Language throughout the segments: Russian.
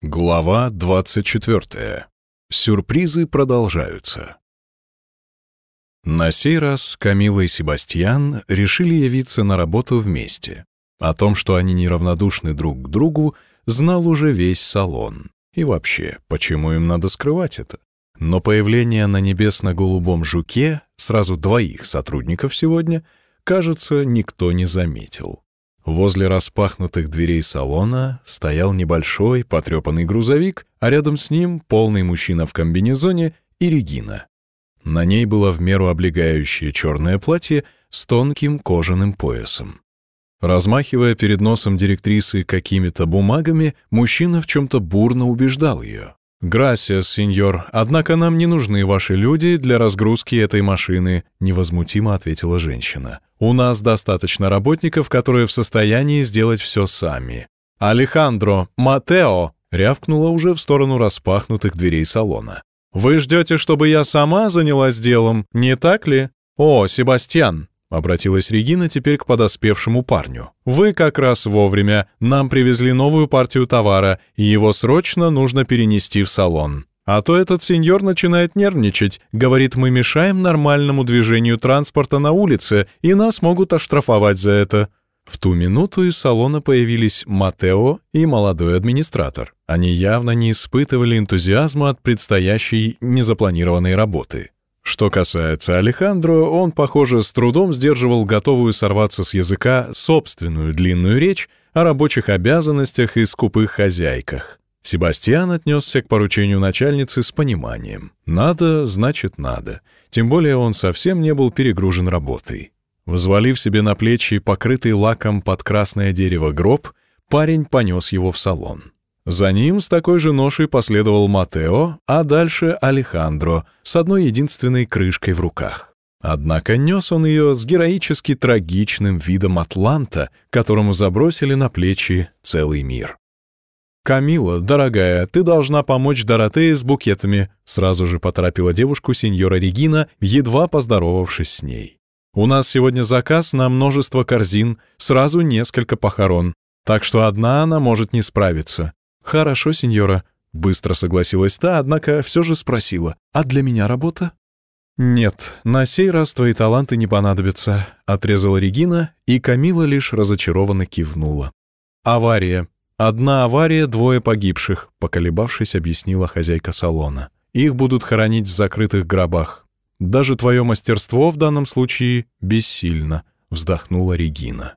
Глава 24. Сюрпризы продолжаются. На сей раз Камила и Себастьян решили явиться на работу вместе. О том, что они неравнодушны друг к другу, знал уже весь салон. И вообще, почему им надо скрывать это? Но появление на небесно-голубом жуке сразу двоих сотрудников сегодня, кажется, никто не заметил. Возле распахнутых дверей салона стоял небольшой, потрепанный грузовик, а рядом с ним полный мужчина в комбинезоне и Регина. На ней было в меру облегающее черное платье с тонким кожаным поясом. Размахивая перед носом директрисы какими-то бумагами, мужчина в чем-то бурно убеждал ее. «Грасиас, сеньор, однако нам не нужны ваши люди для разгрузки этой машины», — невозмутимо ответила женщина. «У нас достаточно работников, которые в состоянии сделать все сами». «Алехандро! Матео!» — рявкнула уже в сторону распахнутых дверей салона. «Вы ждете, чтобы я сама занялась делом, не так ли?» «О, Себастьян, — обратилась Регина теперь к подоспевшему парню. «Вы как раз вовремя. Нам привезли новую партию товара, и его срочно нужно перенести в салон. А то этот сеньор начинает нервничать. Говорит, мы мешаем нормальному движению транспорта на улице, и нас могут оштрафовать за это». В ту минуту из салона появились Матео и молодой администратор. Они явно не испытывали энтузиазма от предстоящей незапланированной работы. Что касается Алехандро, он, похоже, с трудом сдерживал готовую сорваться с языка собственную длинную речь о рабочих обязанностях и скупых хозяйках. Себастьян отнесся к поручению начальницы с пониманием. Надо, значит, надо. Тем более он совсем не был перегружен работой. Взвалив себе на плечи покрытый лаком под красное дерево гроб, парень понес его в салон. За ним с такой же ношей последовал Матео, а дальше Алехандро с одной единственной крышкой в руках. Однако нес он ее с героически трагичным видом Атланта, которому забросили на плечи целый мир. «Камила, дорогая, ты должна помочь Доротее с букетами», сразу же поторопила девушку сеньора Регина, едва поздоровавшись с ней. «У нас сегодня заказ на множество корзин, сразу несколько похорон, так что одна она может не справиться. «Хорошо, сеньора», — быстро согласилась та, однако все же спросила, «А для меня работа?» «Нет, на сей раз твои таланты не понадобятся», — отрезала Регина, и Камила лишь разочарованно кивнула. «Авария. Одна авария, двое погибших», — поколебавшись, объяснила хозяйка салона. «Их будут хоронить в закрытых гробах. Даже твое мастерство в данном случае бессильно», — вздохнула Регина.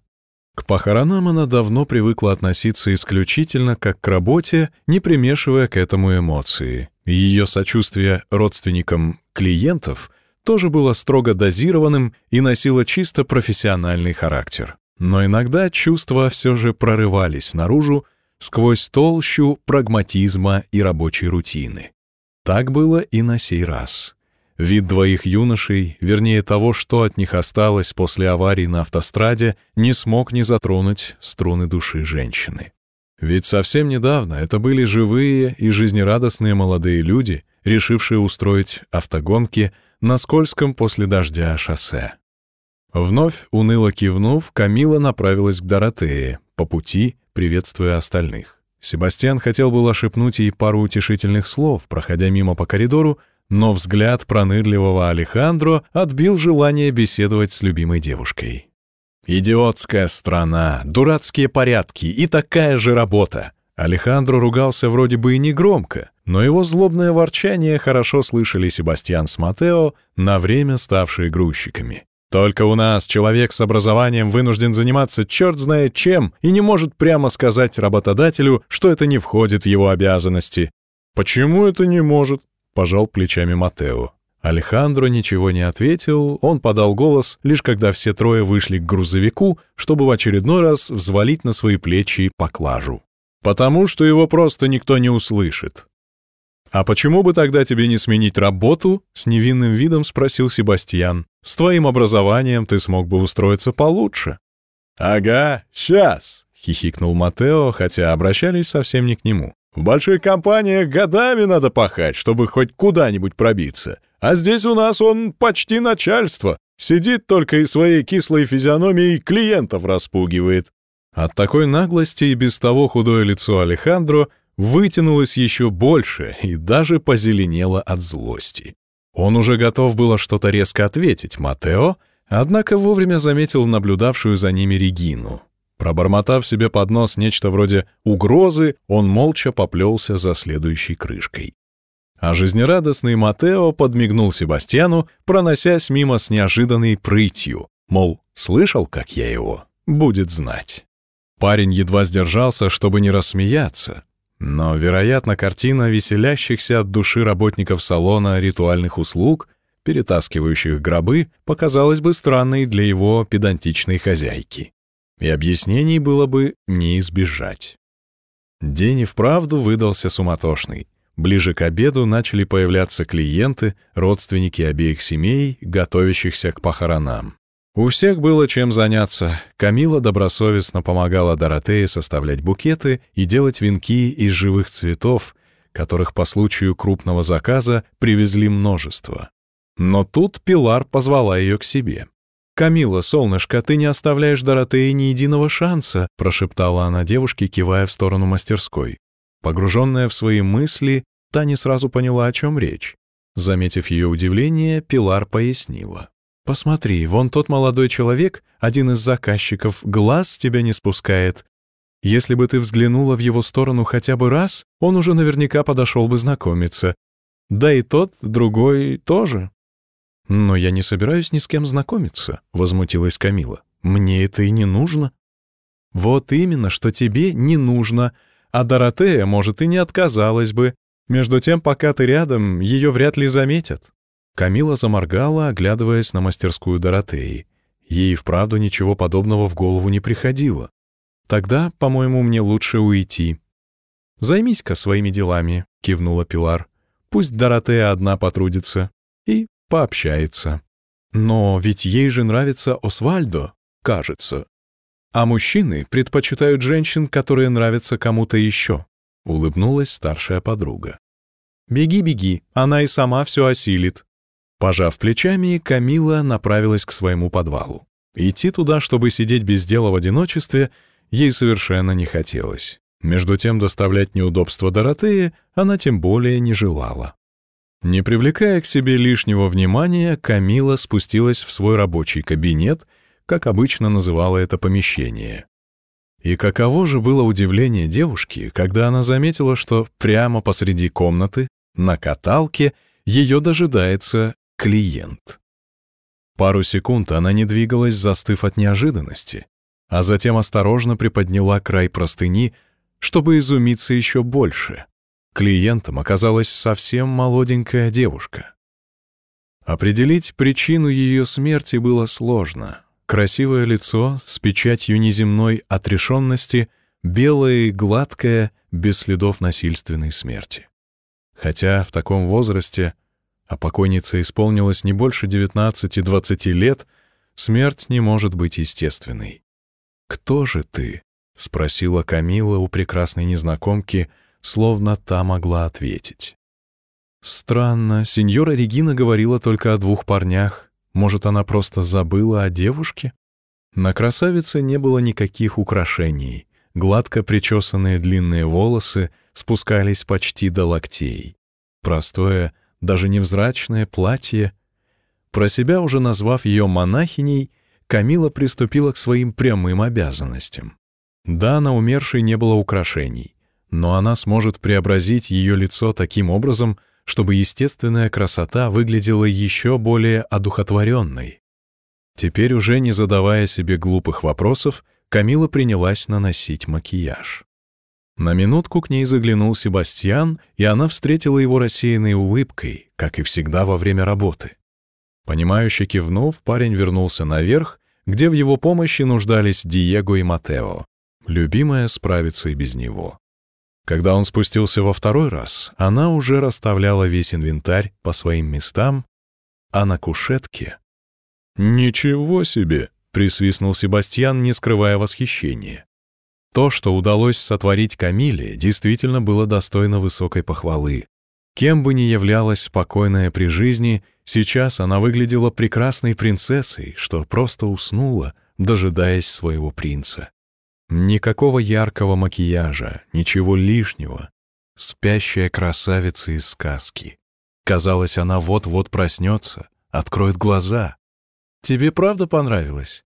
К похоронам она давно привыкла относиться исключительно как к работе, не примешивая к этому эмоции. Ее сочувствие родственникам клиентов тоже было строго дозированным и носило чисто профессиональный характер. Но иногда чувства все же прорывались наружу сквозь толщу прагматизма и рабочей рутины. Так было и на сей раз. Вид двоих юношей, вернее того, что от них осталось после аварии на автостраде, не смог не затронуть струны души женщины. Ведь совсем недавно это были живые и жизнерадостные молодые люди, решившие устроить автогонки на скользком после дождя шоссе. Вновь уныло кивнув, Камила направилась к Доротее, по пути приветствуя остальных. Себастьян хотел было шепнуть ей пару утешительных слов, проходя мимо по коридору, но взгляд пронырливого Алехандро отбил желание беседовать с любимой девушкой. «Идиотская страна, дурацкие порядки и такая же работа!» Алехандро ругался вроде бы и не громко, но его злобное ворчание хорошо слышали Себастьян с Матео, на время ставшие грузчиками. «Только у нас человек с образованием вынужден заниматься черт знает чем и не может прямо сказать работодателю, что это не входит в его обязанности». «Почему это не может?» — пожал плечами Матео. Алехандро ничего не ответил, он подал голос, лишь когда все трое вышли к грузовику, чтобы в очередной раз взвалить на свои плечи поклажу. «Потому что его просто никто не услышит». «А почему бы тогда тебе не сменить работу?» — с невинным видом спросил Себастьян. «С твоим образованием ты смог бы устроиться получше». «Ага, сейчас», — хихикнул Матео, хотя обращались совсем не к нему. В больших компаниях годами надо пахать, чтобы хоть куда-нибудь пробиться. А здесь у нас он почти начальство. Сидит только и своей кислой физиономией клиентов распугивает». От такой наглости и без того худое лицо Алехандро вытянулось еще больше и даже позеленело от злости. Он уже готов было что-то резко ответить Матео, однако вовремя заметил наблюдавшую за ними Регину. Пробормотав себе под нос нечто вроде угрозы, он молча поплелся за следующей крышкой. А жизнерадостный Матео подмигнул Себастьяну, проносясь мимо с неожиданной прытью, мол, слышал, как я его, будет знать. Парень едва сдержался, чтобы не рассмеяться, но, вероятно, картина веселящихся от души работников салона ритуальных услуг, перетаскивающих гробы, показалась бы странной для его педантичной хозяйки и объяснений было бы не избежать. День и вправду выдался суматошный. Ближе к обеду начали появляться клиенты, родственники обеих семей, готовящихся к похоронам. У всех было чем заняться. Камила добросовестно помогала Доротее составлять букеты и делать венки из живых цветов, которых по случаю крупного заказа привезли множество. Но тут Пилар позвала ее к себе. «Камила, солнышко, ты не оставляешь Доротее ни единого шанса», прошептала она девушке, кивая в сторону мастерской. Погруженная в свои мысли, та не сразу поняла, о чем речь. Заметив ее удивление, Пилар пояснила. «Посмотри, вон тот молодой человек, один из заказчиков, глаз с тебя не спускает. Если бы ты взглянула в его сторону хотя бы раз, он уже наверняка подошел бы знакомиться. Да и тот, другой, тоже. «Но я не собираюсь ни с кем знакомиться», — возмутилась Камила. «Мне это и не нужно». «Вот именно, что тебе не нужно. А Доротея, может, и не отказалась бы. Между тем, пока ты рядом, ее вряд ли заметят». Камила заморгала, оглядываясь на мастерскую Доротеи. Ей вправду ничего подобного в голову не приходило. «Тогда, по-моему, мне лучше уйти». «Займись-ка своими делами», — кивнула Пилар. «Пусть Доротея одна потрудится. И пообщается. Но ведь ей же нравится Освальдо, кажется. А мужчины предпочитают женщин, которые нравятся кому-то еще, улыбнулась старшая подруга. Беги, беги, она и сама все осилит. Пожав плечами, Камила направилась к своему подвалу. Идти туда, чтобы сидеть без дела в одиночестве, ей совершенно не хотелось. Между тем доставлять неудобства Доротее она тем более не желала. Не привлекая к себе лишнего внимания, Камила спустилась в свой рабочий кабинет, как обычно называла это помещение. И каково же было удивление девушки, когда она заметила, что прямо посреди комнаты, на каталке, ее дожидается клиент. Пару секунд она не двигалась, застыв от неожиданности, а затем осторожно приподняла край простыни, чтобы изумиться еще больше — Клиентом оказалась совсем молоденькая девушка. Определить причину ее смерти было сложно. Красивое лицо с печатью неземной отрешенности, белое и гладкое, без следов насильственной смерти. Хотя в таком возрасте, а покойница исполнилась не больше 19-20 лет, смерть не может быть естественной. «Кто же ты?» — спросила Камила у прекрасной незнакомки — словно та могла ответить. Странно, сеньора Регина говорила только о двух парнях. Может, она просто забыла о девушке? На красавице не было никаких украшений. Гладко причесанные длинные волосы спускались почти до локтей. Простое, даже невзрачное платье. Про себя уже назвав ее монахиней, Камила приступила к своим прямым обязанностям. Да, на умершей не было украшений, но она сможет преобразить ее лицо таким образом, чтобы естественная красота выглядела еще более одухотворенной. Теперь уже не задавая себе глупых вопросов, Камила принялась наносить макияж. На минутку к ней заглянул Себастьян, и она встретила его рассеянной улыбкой, как и всегда во время работы. Понимающе кивнув, парень вернулся наверх, где в его помощи нуждались Диего и Матео. Любимая справится и без него. Когда он спустился во второй раз, она уже расставляла весь инвентарь по своим местам, а на кушетке... «Ничего себе!» — присвистнул Себастьян, не скрывая восхищения. То, что удалось сотворить Камиле, действительно было достойно высокой похвалы. Кем бы ни являлась спокойная при жизни, сейчас она выглядела прекрасной принцессой, что просто уснула, дожидаясь своего принца. Никакого яркого макияжа, ничего лишнего. Спящая красавица из сказки. Казалось, она вот-вот проснется, откроет глаза. Тебе правда понравилось?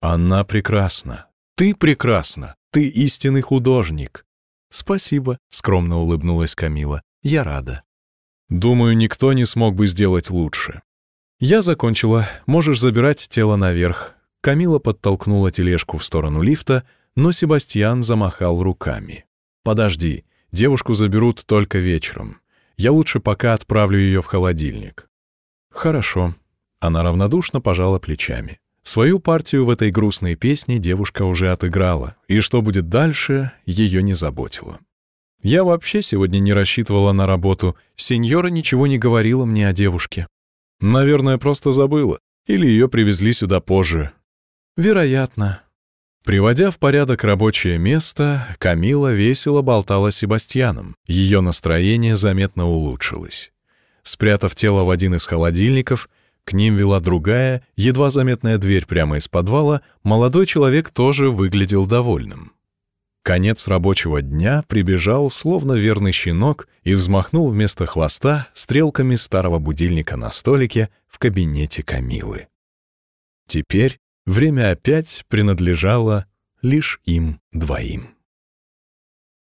Она прекрасна. Ты прекрасна. Ты истинный художник. Спасибо, скромно улыбнулась Камила. Я рада. Думаю, никто не смог бы сделать лучше. Я закончила. Можешь забирать тело наверх. Камила подтолкнула тележку в сторону лифта — но Себастьян замахал руками. «Подожди, девушку заберут только вечером. Я лучше пока отправлю ее в холодильник». «Хорошо». Она равнодушно пожала плечами. Свою партию в этой грустной песне девушка уже отыграла, и что будет дальше, ее не заботило. Я вообще сегодня не рассчитывала на работу. Сеньора ничего не говорила мне о девушке. Наверное, просто забыла. Или ее привезли сюда позже. Вероятно. Приводя в порядок рабочее место, Камила весело болтала с Себастьяном. Ее настроение заметно улучшилось. Спрятав тело в один из холодильников, к ним вела другая, едва заметная дверь прямо из подвала, молодой человек тоже выглядел довольным. Конец рабочего дня прибежал, словно верный щенок, и взмахнул вместо хвоста стрелками старого будильника на столике в кабинете Камилы. Теперь Время опять принадлежало лишь им двоим.